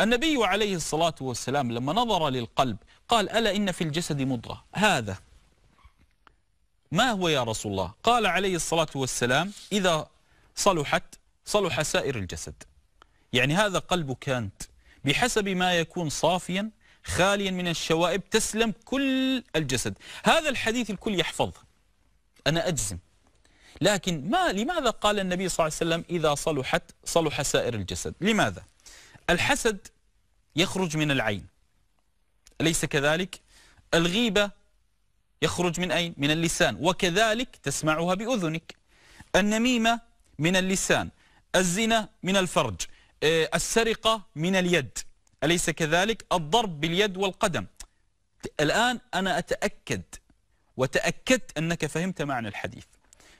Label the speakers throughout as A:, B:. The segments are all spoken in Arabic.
A: النبي عليه الصلاة والسلام لما نظر للقلب قال ألا إن في الجسد مضغة هذا ما هو يا رسول الله قال عليه الصلاة والسلام إذا صلحت صلح سائر الجسد يعني هذا قلبك كانت بحسب ما يكون صافيا خاليا من الشوائب تسلم كل الجسد هذا الحديث الكل يحفظه أنا أجزم لكن ما لماذا قال النبي صلى الله عليه وسلم إذا صلحت صلح سائر الجسد لماذا الحسد يخرج من العين أليس كذلك الغيبة يخرج من أين من اللسان وكذلك تسمعها بأذنك النميمة من اللسان الزنا من الفرج آه، السرقة من اليد أليس كذلك الضرب باليد والقدم الآن أنا أتأكد وتأكدت أنك فهمت معنى الحديث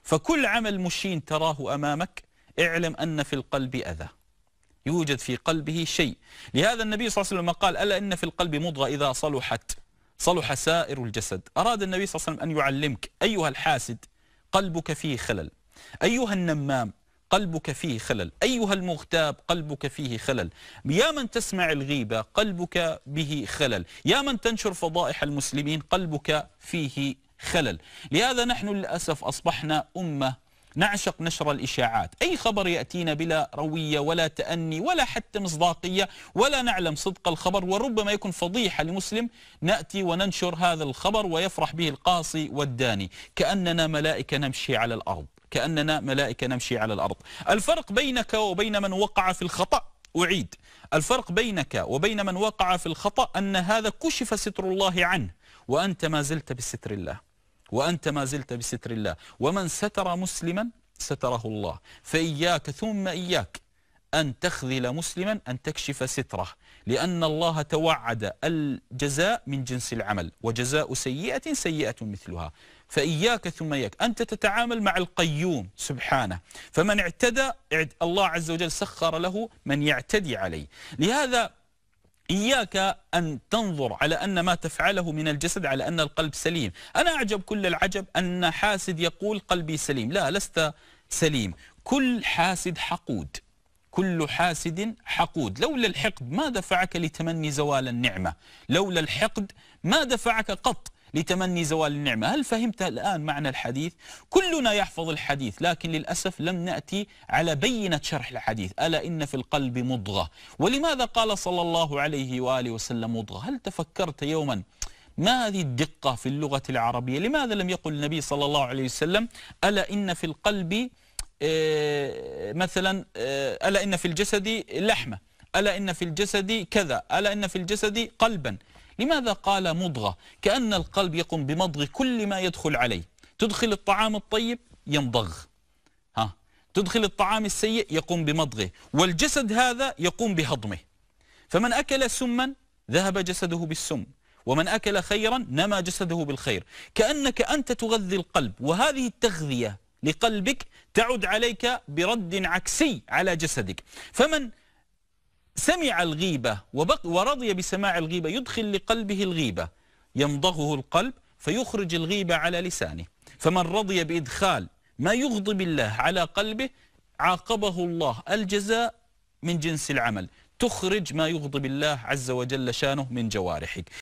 A: فكل عمل مشين تراه أمامك اعلم أن في القلب أذى يوجد في قلبه شيء لهذا النبي صلى الله عليه وسلم قال ألا إن في القلب مضغة إذا صلحت صلح سائر الجسد أراد النبي صلى الله عليه وسلم أن يعلمك أيها الحاسد قلبك فيه خلل أيها النمام قلبك فيه خلل أيها المغتاب قلبك فيه خلل يا من تسمع الغيبة قلبك به خلل يا من تنشر فضائح المسلمين قلبك فيه خلل لهذا نحن للأسف أصبحنا أمة نعشق نشر الإشاعات أي خبر يأتينا بلا روية ولا تأني ولا حتى مصداقية ولا نعلم صدق الخبر وربما يكون فضيحة لمسلم نأتي وننشر هذا الخبر ويفرح به القاصي والداني كأننا ملائكة نمشي على الأرض كأننا ملائكة نمشي على الأرض الفرق بينك وبين من وقع في الخطأ أعيد الفرق بينك وبين من وقع في الخطأ أن هذا كشف ستر الله عنه وأنت ما زلت بستر الله وأنت ما زلت بستر الله ومن ستر مسلما ستره الله فإياك ثم إياك أن تخذل مسلما أن تكشف ستره لأن الله توعد الجزاء من جنس العمل وجزاء سيئة سيئة مثلها فإياك ثم إياك أنت تتعامل مع القيوم سبحانه فمن اعتدى الله عز وجل سخر له من يعتدي عليه لهذا إياك أن تنظر على أن ما تفعله من الجسد على أن القلب سليم أنا أعجب كل العجب أن حاسد يقول قلبي سليم لا لست سليم كل حاسد حقود كل حاسد حقود لولا الحقد ما دفعك لتمني زوال النعمة لولا الحقد ما دفعك قط لتمني زوال النعمة هل فهمت الآن معنى الحديث كلنا يحفظ الحديث لكن للأسف لم نأتي على بينة شرح الحديث ألا إن في القلب مضغة ولماذا قال صلى الله عليه وآله وسلم مضغة هل تفكرت يوما ما هذه الدقة في اللغة العربية لماذا لم يقل النبي صلى الله عليه وسلم ألا إن في القلب آه، مثلا آه، ألا إن في الجسد لحمة ألا إن في الجسد كذا ألا إن في الجسد قلبا لماذا قال مضغة كأن القلب يقوم بمضغ كل ما يدخل عليه تدخل الطعام الطيب يمضغ ها تدخل الطعام السيء يقوم بمضغه والجسد هذا يقوم بهضمه فمن أكل سما ذهب جسده بالسم ومن أكل خيرا نما جسده بالخير كأنك أنت تغذي القلب وهذه التغذية لقلبك تعود عليك برد عكسي على جسدك فمن سمع الغيبة ورضي بسماع الغيبة يدخل لقلبه الغيبة يمضغه القلب فيخرج الغيبة على لسانه فمن رضي بإدخال ما يغضب الله على قلبه عاقبه الله الجزاء من جنس العمل تخرج ما يغضب الله عز وجل شانه من جوارحك